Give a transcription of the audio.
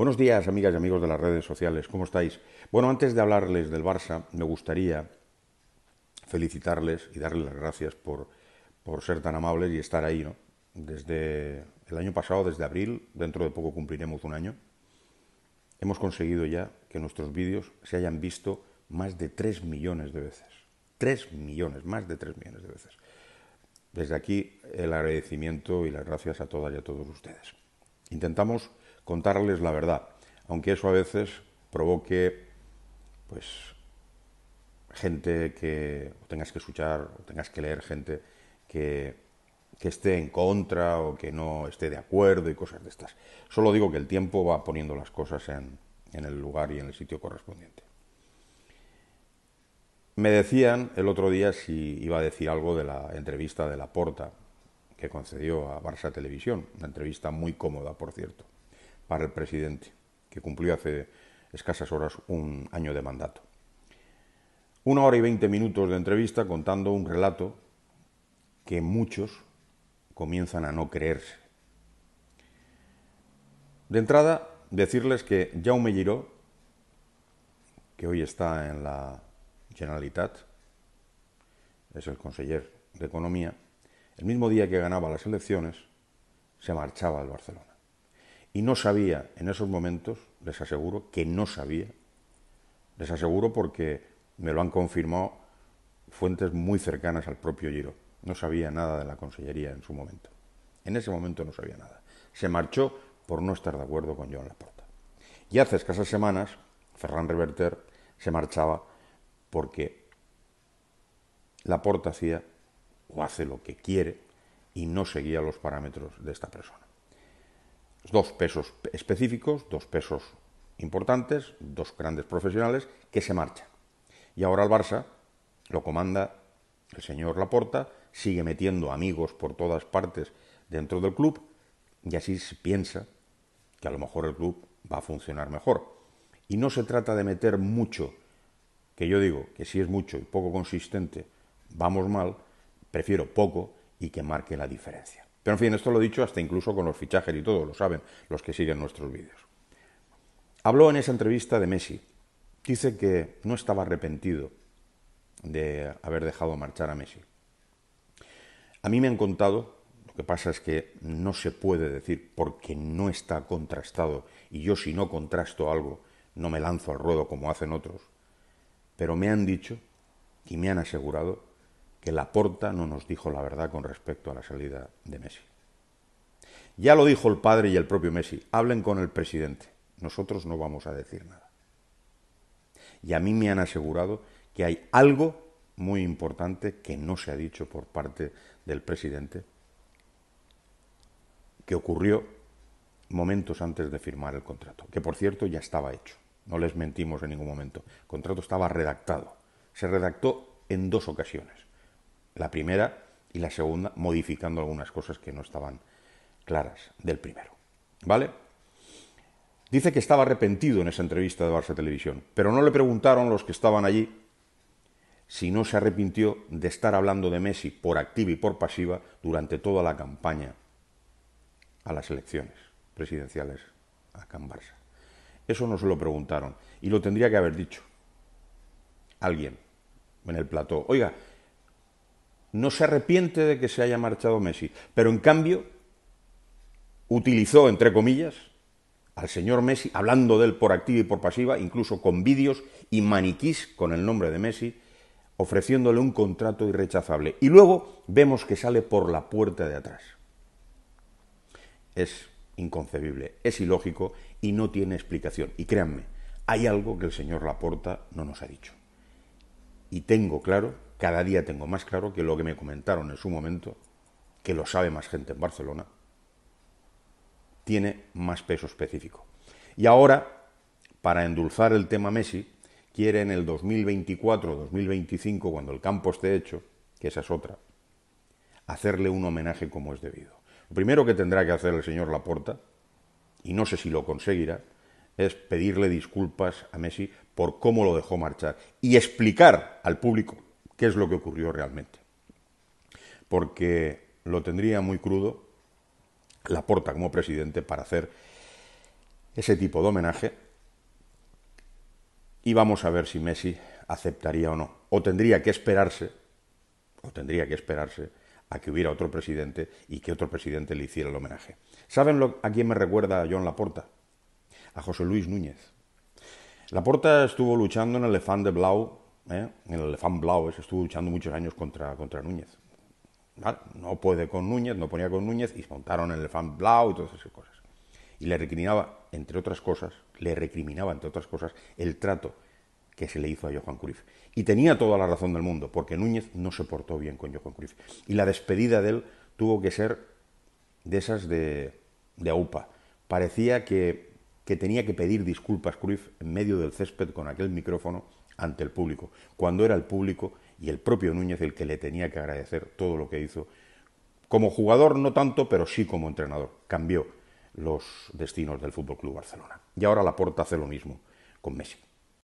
Buenos días, amigas y amigos de las redes sociales, ¿cómo estáis? Bueno, antes de hablarles del Barça, me gustaría felicitarles y darles las gracias por, por ser tan amables y estar ahí, ¿no? Desde el año pasado, desde abril, dentro de poco cumpliremos un año, hemos conseguido ya que nuestros vídeos se hayan visto más de 3 millones de veces. 3 millones, más de 3 millones de veces. Desde aquí el agradecimiento y las gracias a todas y a todos ustedes. Intentamos contarles la verdad, aunque eso a veces provoque pues gente que tengas que escuchar tengas que leer gente que, esté en contra o que no esté de acuerdo y cosas de estas. Solo digo que el tiempo va poniendo las cosas en, en el lugar y en el sitio correspondiente. Me decían el otro día si iba a decir algo de la entrevista de Laporta que concedió a Barça Televisión, una entrevista muy cómoda, por cierto para el presidente, que cumplió hace escasas horas un año de mandato. Una hora y veinte minutos de entrevista contando un relato que muchos comienzan a no creerse. De entrada, decirles que Jaume Giró, que hoy está en la Generalitat, es el conseller de Economía, el mismo día que ganaba las elecciones, se marchaba al Barcelona. Y no sabía en esos momentos, les aseguro, que no sabía. Les aseguro porque me lo han confirmado fuentes muy cercanas al propio Giro. No sabía nada de la Consellería en su momento. En ese momento no sabía nada. Se marchó por no estar de acuerdo con Joan Laporta. Y hace escasas semanas, Ferran Reverter se marchaba porque Laporta hacía o hace lo que quiere y no seguía los parámetros de esta persona dos pesos específicos, dos pesos importantes, dos grandes profesionales que se marchan. Y ahora el Barça lo comanda el señor Laporta, sigue metiendo amigos por todas partes dentro del club y así se piensa que a lo mejor el club va a funcionar mejor. Y no se trata de meter mucho, que yo digo que si es mucho y poco consistente, vamos mal, prefiero poco y que marque la diferencia. Pero en fin, esto lo he dicho hasta incluso con los fichajes y todo, lo saben los que siguen nuestros vídeos. Habló en esa entrevista de Messi. Dice que no estaba arrepentido de haber dejado marchar a Messi. A mí me han contado, lo que pasa es que no se puede decir porque no está contrastado y yo si no contrasto algo no me lanzo al ruedo como hacen otros, pero me han dicho y me han asegurado que porta no nos dijo la verdad con respecto a la salida de Messi. Ya lo dijo el padre y el propio Messi, hablen con el presidente, nosotros no vamos a decir nada. Y a mí me han asegurado que hay algo muy importante que no se ha dicho por parte del presidente, que ocurrió momentos antes de firmar el contrato, que por cierto ya estaba hecho, no les mentimos en ningún momento, el contrato estaba redactado, se redactó en dos ocasiones la primera y la segunda, modificando algunas cosas que no estaban claras del primero. ¿Vale? Dice que estaba arrepentido en esa entrevista de Barça Televisión, pero no le preguntaron los que estaban allí si no se arrepintió de estar hablando de Messi por activa y por pasiva durante toda la campaña a las elecciones presidenciales a en Barça. Eso no se lo preguntaron y lo tendría que haber dicho alguien en el plató. Oiga, no se arrepiente de que se haya marchado Messi, pero en cambio utilizó, entre comillas, al señor Messi, hablando de él por activa y por pasiva, incluso con vídeos y maniquís con el nombre de Messi, ofreciéndole un contrato irrechazable. Y luego vemos que sale por la puerta de atrás. Es inconcebible, es ilógico y no tiene explicación. Y créanme, hay algo que el señor Laporta no nos ha dicho. Y tengo claro cada día tengo más claro que lo que me comentaron en su momento, que lo sabe más gente en Barcelona, tiene más peso específico. Y ahora, para endulzar el tema Messi, quiere en el 2024 2025, cuando el campo esté hecho, que esa es otra, hacerle un homenaje como es debido. Lo primero que tendrá que hacer el señor Laporta, y no sé si lo conseguirá, es pedirle disculpas a Messi por cómo lo dejó marchar y explicar al público qué es lo que ocurrió realmente. Porque lo tendría muy crudo la porta como presidente para hacer ese tipo de homenaje y vamos a ver si Messi aceptaría o no. O tendría que esperarse, o tendría que esperarse a que hubiera otro presidente y que otro presidente le hiciera el homenaje. ¿Saben a quién me recuerda a John Laporta? A José Luis Núñez. Laporta estuvo luchando en el Elefante Blau ¿eh? el elefant Blau estuvo luchando muchos años contra, contra Núñez. No puede con Núñez, no ponía con Núñez y montaron el elefante Blau y todas esas cosas. Y le recriminaba, entre otras cosas, le recriminaba, entre otras cosas, el trato que se le hizo a Johan Cruyff. Y tenía toda la razón del mundo, porque Núñez no se portó bien con Johan Cruyff. Y la despedida de él tuvo que ser de esas de, de AUPA. Parecía que, que tenía que pedir disculpas Cruyff en medio del césped con aquel micrófono ante el público, cuando era el público y el propio Núñez el que le tenía que agradecer todo lo que hizo. Como jugador no tanto, pero sí como entrenador. Cambió los destinos del Fútbol Club Barcelona. Y ahora Laporta hace lo mismo con Messi.